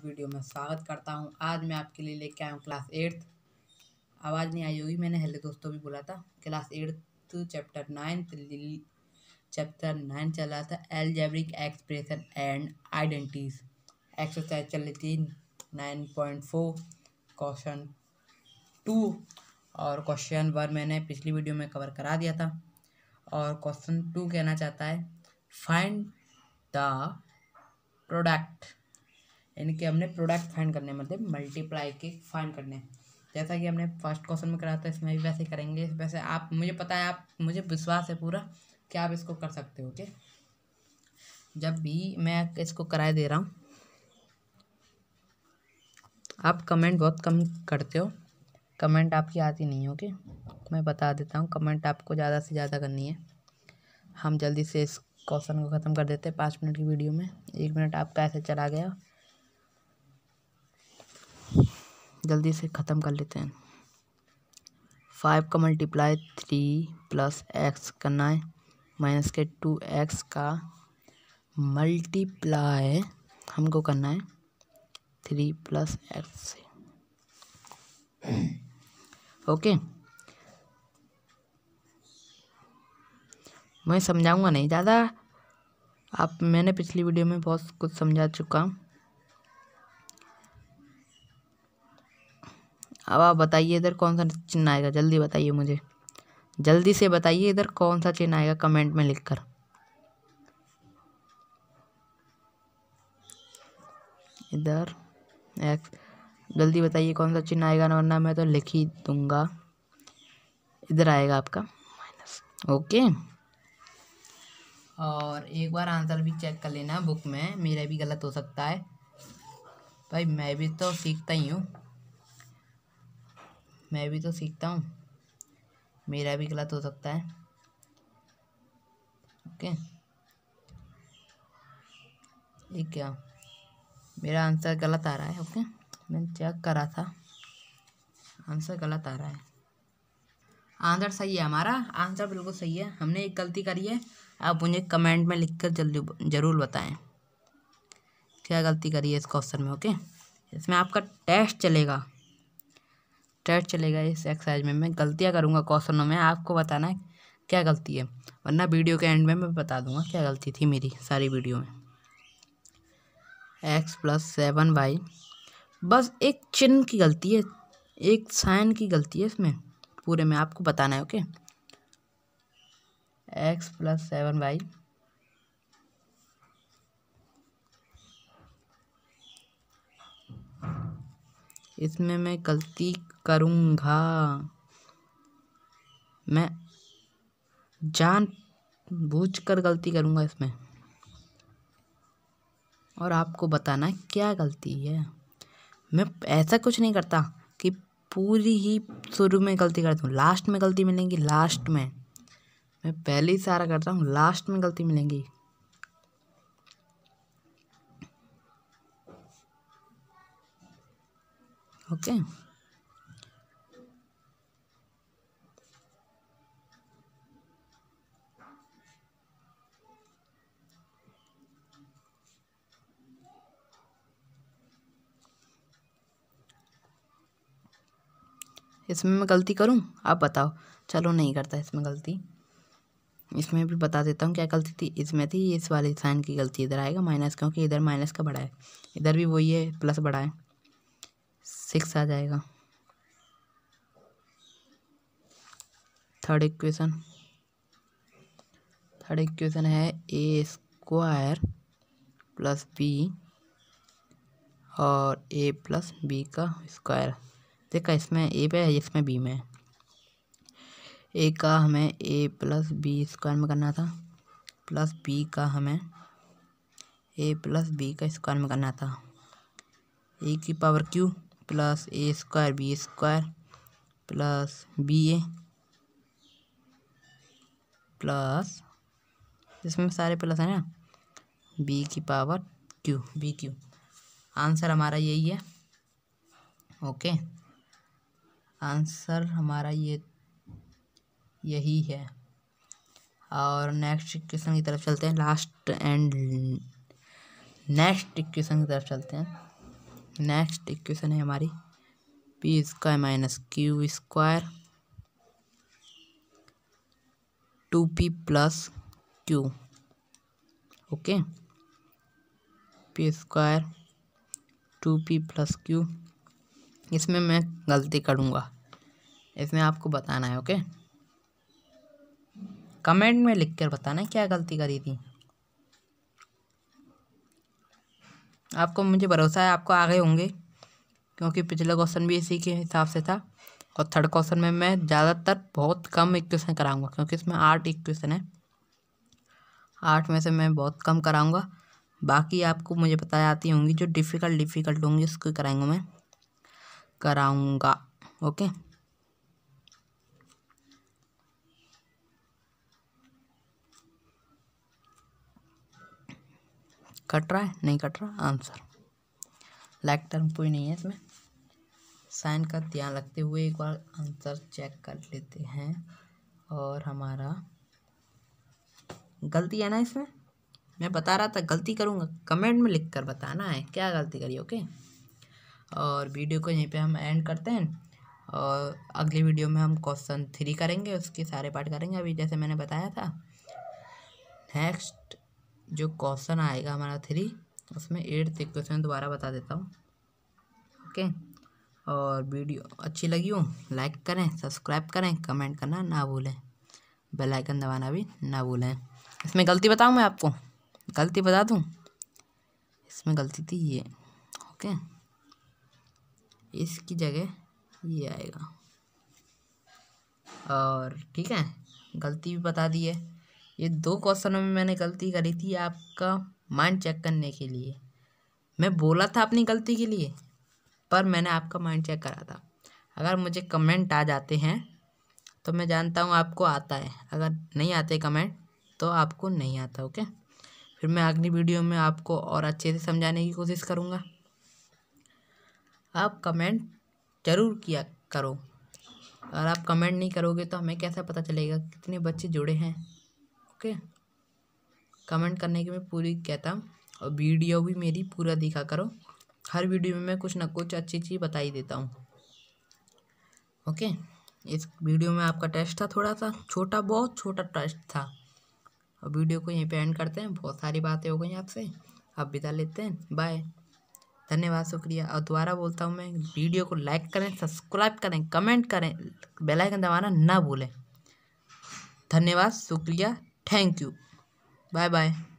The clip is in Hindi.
इस वीडियो में स्वागत करता हूँ आज मैं आपके लिए लेके आया हूँ क्लास एट्थ आवाज़ नहीं आई होगी मैंने हेलो दोस्तों भी बोला था class eighth chapter ninth chapter nine चल रहा था algebraic expression and identities exercise चल रही थी nine point four question two और क्वेश्चन वन मैंने पिछली वीडियो में कवर करा दिया था और क्वेश्चन टू कहना चाहता है फाइंड द प्रोडक्ट यानी कि हमने प्रोडक्ट फाइंड करने मतलब मल्टीप्लाई के फाइंड करने जैसा कि हमने फर्स्ट क्वेश्चन में करा था इसमें भी वैसे करेंगे वैसे आप मुझे पता है आप मुझे विश्वास है पूरा कि आप इसको कर सकते हो ओके जब भी मैं इसको कराए दे रहा हूँ आप कमेंट बहुत कम करते हो कमेंट आपकी आती नहीं है ओके मैं बता देता हूँ कमेंट आपको ज़्यादा से ज़्यादा करनी है हम जल्दी से इस क्वेश्चन को ख़त्म कर देते हैं पाँच मिनट की वीडियो में एक मिनट आपका ऐसे चला गया जल्दी से ख़त्म कर लेते हैं फाइव का मल्टीप्लाई थ्री प्लस एक्स करना है माइनस के टू एक्स का मल्टीप्लाई हमको करना है थ्री प्लस एक्स से ओके मैं समझाऊंगा नहीं ज़्यादा आप मैंने पिछली वीडियो में बहुत कुछ समझा चुका हूँ अब आप बताइए इधर कौन सा चिन्ह आएगा जल्दी बताइए मुझे जल्दी से बताइए इधर कौन सा चिन्ह आएगा कमेंट में लिखकर इधर एक्स जल्दी बताइए कौन सा चिन्ह आएगा वरना मैं तो लिख ही दूंगा इधर आएगा आपका माइनस ओके और एक बार आंसर भी चेक कर लेना बुक में मेरा भी गलत हो सकता है भाई मैं भी तो सीखता ही हूँ मैं भी तो सीखता हूँ मेरा भी गलत हो सकता है ओके ये क्या मेरा आंसर गलत आ रहा है ओके मैंने चेक करा था आंसर गलत आ रहा है आंसर सही है हमारा आंसर बिल्कुल सही है हमने एक गलती करी है आप मुझे कमेंट में लिखकर जल्दी ज़रूर बताएं क्या गलती करी है इस क्वेश्चन में ओके इसमें आपका टेस्ट चलेगा टैट चलेगा इस एक्सरसाइज में मैं गलतियाँ करूँगा क्वेश्चनों में आपको बताना है क्या गलती है वरना वीडियो के एंड में मैं बता दूंगा क्या गलती थी मेरी सारी वीडियो में एक्स प्लस सेवन वाई बस एक चिन्ह की गलती है एक साइन की गलती है इसमें पूरे में आपको बताना है okay x plus seven y इसमें मैं गलती करूँगा मैं जान बूझ कर गलती करूँगा इसमें और आपको बताना क्या गलती है मैं ऐसा कुछ नहीं करता कि पूरी ही शुरू में गलती करता हूँ लास्ट में गलती मिलेंगी लास्ट में मैं पहले ही सारा करता हूँ लास्ट में गलती मिलेंगी ओके इसमें मैं गलती करूं आप बताओ चलो नहीं करता इसमें गलती इसमें भी बता देता हूँ क्या गलती थी इसमें थी इस वाले साइन की गलती इधर आएगा माइनस क्योंकि इधर माइनस का बड़ा है इधर भी वही है प्लस बड़ा है सिक्स आ जाएगा थर्ड इक्वेशन थर्ड इक्वेशन है ए स्क्वायर प्लस बी और ए प्लस बी का स्क्वायर देखा इसमें ए पे है इसमें बी में है ए का हमें ए प्लस बी स्क्वायर में करना था प्लस बी का हमें ए प्लस बी का स्क्वायर में करना था ए की power Q plus A square B square plus B A plus इसमें सारे प्लस हैं ना बी की power Q B Q answer हमारा यही है ओके आंसर हमारा ये यही है और नेक्स्ट क्वेश्चन की तरफ चलते हैं लास्ट एंड नेक्स्ट क्वेश्चन की तरफ चलते हैं नेक्स्ट इक्वेशन है हमारी P square minus Q square two P plus Q okay P square two P plus Q इसमें मैं गलती करूँगा इसमें आपको बताना है ओके कमेंट में लिख कर बताना क्या गलती करी थी आपको मुझे भरोसा है आपको आगे होंगे क्योंकि पिछला क्वेश्चन भी इसी के हिसाब से था और थर्ड क्वेश्चन में मैं ज़्यादातर बहुत कम इक्वेशन कराऊंगा क्योंकि इसमें आठ इक्वेशन है आठ में से मैं बहुत कम कराऊंगा बाकी आपको मुझे पता आती होंगी जो डिफ़िकल्ट डिफ़िकल्ट होंगी उसको कराएंगा मैं कराऊंगा ओके कट रहा है नहीं कट रहा आंसर लैक टर्म कोई नहीं है इसमें साइन का ध्यान रखते हुए एक बार आंसर चेक कर लेते हैं और हमारा गलती है ना इसमें मैं बता रहा था गलती करूँगा कमेंट में लिख कर बताना है क्या गलती करी ओके और वीडियो को यहीं पे हम एंड करते हैं और अगली वीडियो में हम क्वेश्चन थ्री करेंगे उसके सारे पार्ट करेंगे अभी जैसे मैंने बताया था नेक्स्ट जो क्वेश्चन आएगा हमारा थ्री उसमें एट्थ क्वेश्चन दोबारा बता देता हूँ ओके और वीडियो अच्छी लगी हो लाइक करें सब्सक्राइब करें कमेंट करना ना भूलें बेल आइकन दबाना भी ना भूलें इसमें गलती बताऊँ मैं आपको गलती बता दूँ इसमें गलती थी ये ओके इसकी जगह ये आएगा और ठीक है गलती भी बता दी है ये दो क्वेश्चनों में मैंने गलती करी थी आपका माइंड चेक करने के लिए मैं बोला था अपनी गलती के लिए पर मैंने आपका माइंड चेक करा था अगर मुझे कमेंट आ जाते हैं तो मैं जानता हूँ आपको आता है अगर नहीं आते कमेंट तो आपको नहीं आता ओके फिर मैं अगली वीडियो में आपको और अच्छे से समझाने की कोशिश करूँगा आप कमेंट ज़रूर किया करो अगर आप कमेंट नहीं करोगे तो हमें कैसा पता चलेगा कितने बच्चे जुड़े हैं ओके कमेंट करने की मैं पूरी कहता हूँ और वीडियो भी मेरी पूरा दिखा करो हर वीडियो में मैं कुछ ना कुछ अच्छी चीज़ बता ही देता हूँ ओके इस वीडियो में आपका टेस्ट था थोड़ा सा छोटा बहुत छोटा टेस्ट था और वीडियो को यहीं पे एंड करते हैं बहुत सारी बातें हो गई आपसे आप बिता लेते हैं बाय धन्यवाद शुक्रिया और दोबारा बोलता हूँ मैं वीडियो को लाइक करें सब्सक्राइब करें कमेंट करें बेलाइकन दबाना ना भूलें धन्यवाद शुक्रिया Thank you. Bye bye.